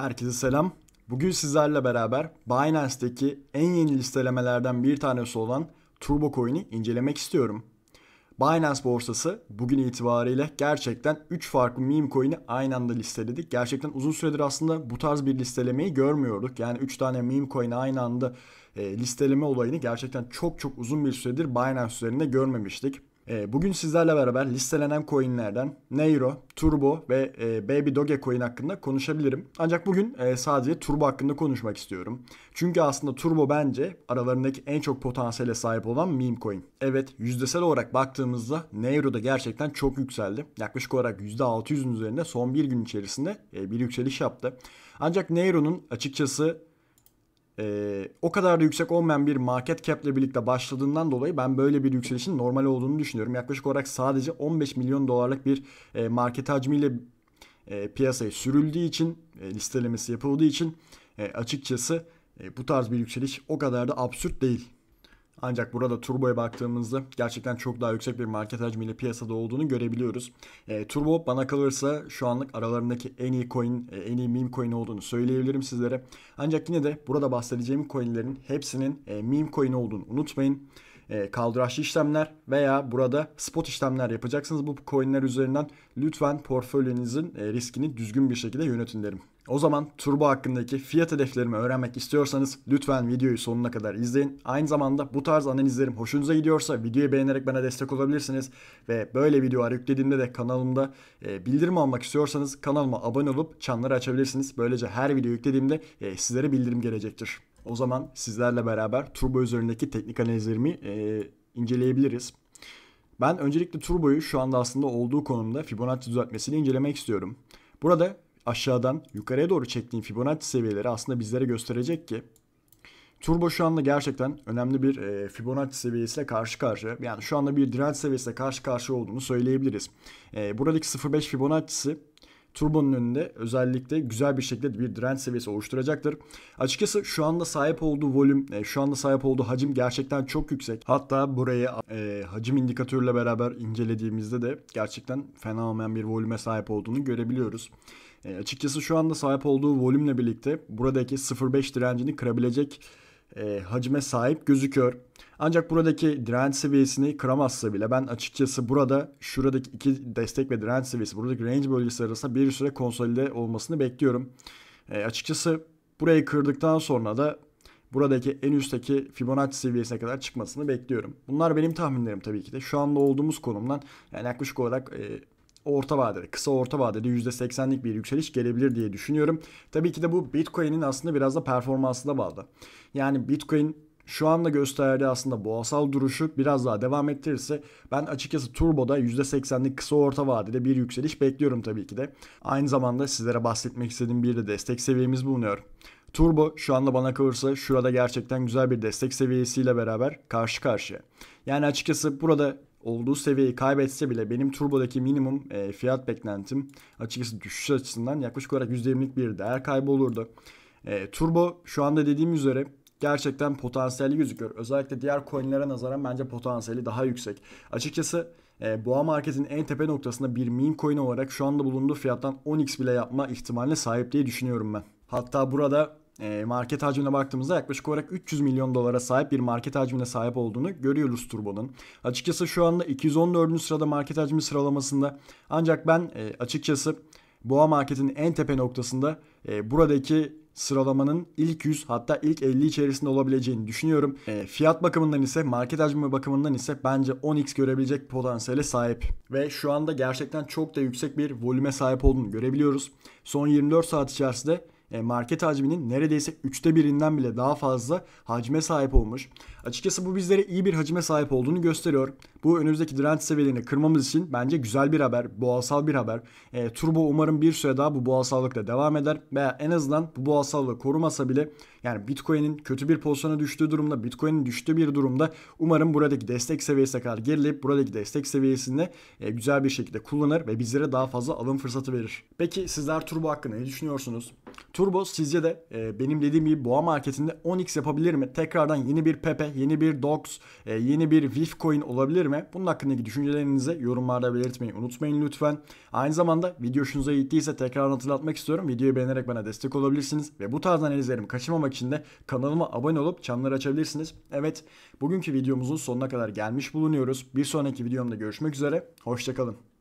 Herkese selam. Bugün sizlerle beraber Binance'teki en yeni listelemelerden bir tanesi olan Turbo Coin'i incelemek istiyorum. Binance borsası bugün itibariyle gerçekten 3 farklı meme coin'i aynı anda listeledik. Gerçekten uzun süredir aslında bu tarz bir listelemeyi görmüyorduk. Yani 3 tane meme coin'i aynı anda e, listeleme olayını gerçekten çok çok uzun bir süredir Binance üzerinde görmemiştik. Ee, bugün sizlerle beraber listelenen coinlerden Neiro, Turbo ve e, Baby Doge coin hakkında konuşabilirim. Ancak bugün e, sadece Turbo hakkında konuşmak istiyorum. Çünkü aslında Turbo bence aralarındaki en çok potansiyele sahip olan meme coin. Evet yüzdesel olarak baktığımızda Neiro da gerçekten çok yükseldi. Yaklaşık olarak %600'ün üzerinde son bir gün içerisinde e, bir yükseliş yaptı. Ancak Neiro'nun açıkçası e, o kadar da yüksek olmayan bir market cap ile birlikte başladığından dolayı ben böyle bir yükselişin normal olduğunu düşünüyorum. Yaklaşık olarak sadece 15 milyon dolarlık bir e, market hacmiyle e, piyasaya sürüldüğü için, e, listelemesi yapıldığı için e, açıkçası e, bu tarz bir yükseliş o kadar da absürt değil. Ancak burada Turbo'ya baktığımızda gerçekten çok daha yüksek bir market hacmiyle piyasada olduğunu görebiliyoruz. E, Turbo bana kalırsa şu anlık aralarındaki en iyi coin, e, en iyi meme coin olduğunu söyleyebilirim sizlere. Ancak yine de burada bahsedeceğim coinlerin hepsinin e, meme coin olduğunu unutmayın e, kaldıraçlı işlemler veya burada spot işlemler yapacaksınız. Bu coinler üzerinden lütfen portföyünüzün e, riskini düzgün bir şekilde yönetin derim. O zaman turbo hakkındaki fiyat hedeflerimi öğrenmek istiyorsanız lütfen videoyu sonuna kadar izleyin. Aynı zamanda bu tarz analizlerim hoşunuza gidiyorsa videoyu beğenerek bana destek olabilirsiniz. Ve böyle videolar yüklediğimde de kanalımda e, bildirim almak istiyorsanız kanalıma abone olup çanları açabilirsiniz. Böylece her video yüklediğimde e, sizlere bildirim gelecektir. O zaman sizlerle beraber turbo üzerindeki teknik analizlerimi e, inceleyebiliriz. Ben öncelikle turboyu şu anda aslında olduğu konumda Fibonacci düzeltmesini incelemek istiyorum. Burada aşağıdan yukarıya doğru çektiğim Fibonacci seviyeleri aslında bizlere gösterecek ki Turbo şu anda gerçekten önemli bir e, Fibonacci seviyesiyle karşı karşıya. Yani şu anda bir direnç seviyesiyle karşı karşıya olduğunu söyleyebiliriz. E, buradaki 0.5 Fibonacci'si turbonun önünde özellikle güzel bir şekilde bir direnç seviyesi oluşturacaktır. Açıkçası şu anda sahip olduğu volüm, e, şu anda sahip olduğu hacim gerçekten çok yüksek. Hatta burayı e, hacim indikatörüyle beraber incelediğimizde de gerçekten fena olmayan bir volüme sahip olduğunu görebiliyoruz. E, açıkçası şu anda sahip olduğu volümle birlikte buradaki 0.5 direncini kırabilecek e, hacime sahip gözüküyor. Ancak buradaki direnç seviyesini kıramazsa bile ben açıkçası burada şuradaki iki destek ve direnç seviyesi buradaki range bölgesi arasında bir süre konsolide olmasını bekliyorum. E, açıkçası burayı kırdıktan sonra da buradaki en üstteki Fibonacci seviyesine kadar çıkmasını bekliyorum. Bunlar benim tahminlerim tabii ki de. Şu anda olduğumuz konumdan yani yaklaşık olarak e, orta vadede, kısa orta vadede %80'lik bir yükseliş gelebilir diye düşünüyorum. Tabii ki de bu Bitcoin'in aslında biraz da performansına bağlı. Yani Bitcoin şu anda gösterdiği aslında boğasal duruşu biraz daha devam ettirirse ben açıkçası Turbo'da %80'lik kısa orta vadede bir yükseliş bekliyorum tabii ki de. Aynı zamanda sizlere bahsetmek istediğim bir de destek seviyemiz bulunuyor. Turbo şu anda bana kalırsa şurada gerçekten güzel bir destek seviyesiyle beraber karşı karşıya. Yani açıkçası burada olduğu seviyeyi kaybetse bile benim turbodaki minimum e, fiyat beklentim açıkçası düşüş açısından yaklaşık olarak %20'lik bir değer kaybı olurdu. E, turbo şu anda dediğim üzere gerçekten potansiyeli gözüküyor. Özellikle diğer coinlere nazaran bence potansiyeli daha yüksek. Açıkçası e, boğa marketin en tepe noktasında bir meme coin olarak şu anda bulunduğu fiyattan 10x bile yapma ihtimaline sahip diye düşünüyorum ben. Hatta burada e, market hacmine baktığımızda yaklaşık olarak 300 milyon dolara sahip bir market hacmine sahip olduğunu görüyoruz Turbo'nun. Açıkçası şu anda 214. sırada market hacmi sıralamasında ancak ben e, açıkçası Boğa Market'in en tepe noktasında e, buradaki sıralamanın ilk 100 hatta ilk 50 içerisinde olabileceğini düşünüyorum. E, fiyat bakımından ise market hacmi bakımından ise bence 10x görebilecek potansiyele sahip. Ve şu anda gerçekten çok da yüksek bir volüme sahip olduğunu görebiliyoruz. Son 24 saat içerisinde e, market hacminin neredeyse üçte birinden bile daha fazla hacme sahip olmuş. Açıkçası bu bizlere iyi bir hacme sahip olduğunu gösteriyor. Bu önümüzdeki direnç seviyelerini kırmamız için bence güzel bir haber, boğasal bir haber. E, Turbo umarım bir süre daha bu boğasallıkla devam eder veya en azından bu boğasallığı korumasa bile yani Bitcoin'in kötü bir pozisyona düştüğü durumda, Bitcoin'in düştüğü bir durumda umarım buradaki destek seviyesine kadar gerilip buradaki destek seviyesinde e, güzel bir şekilde kullanır ve bizlere daha fazla alım fırsatı verir. Peki sizler Turbo hakkında ne düşünüyorsunuz? Turbo sizce de e, benim dediğim gibi boğa marketinde 10x yapabilir mi? Tekrardan yeni bir Pepe, yeni bir Dox, e, yeni bir VIF coin olabilir mi? Bunun hakkındaki düşüncelerinizi yorumlarda belirtmeyi unutmayın lütfen. Aynı zamanda video hoşunuza gittiyse tekrar hatırlatmak istiyorum. Videoyu beğenerek bana destek olabilirsiniz ve bu tarz analizlerimi kaçırmamak için de kanalıma abone olup çanları açabilirsiniz. Evet, bugünkü videomuzun sonuna kadar gelmiş bulunuyoruz. Bir sonraki videomda görüşmek üzere. Hoşçakalın.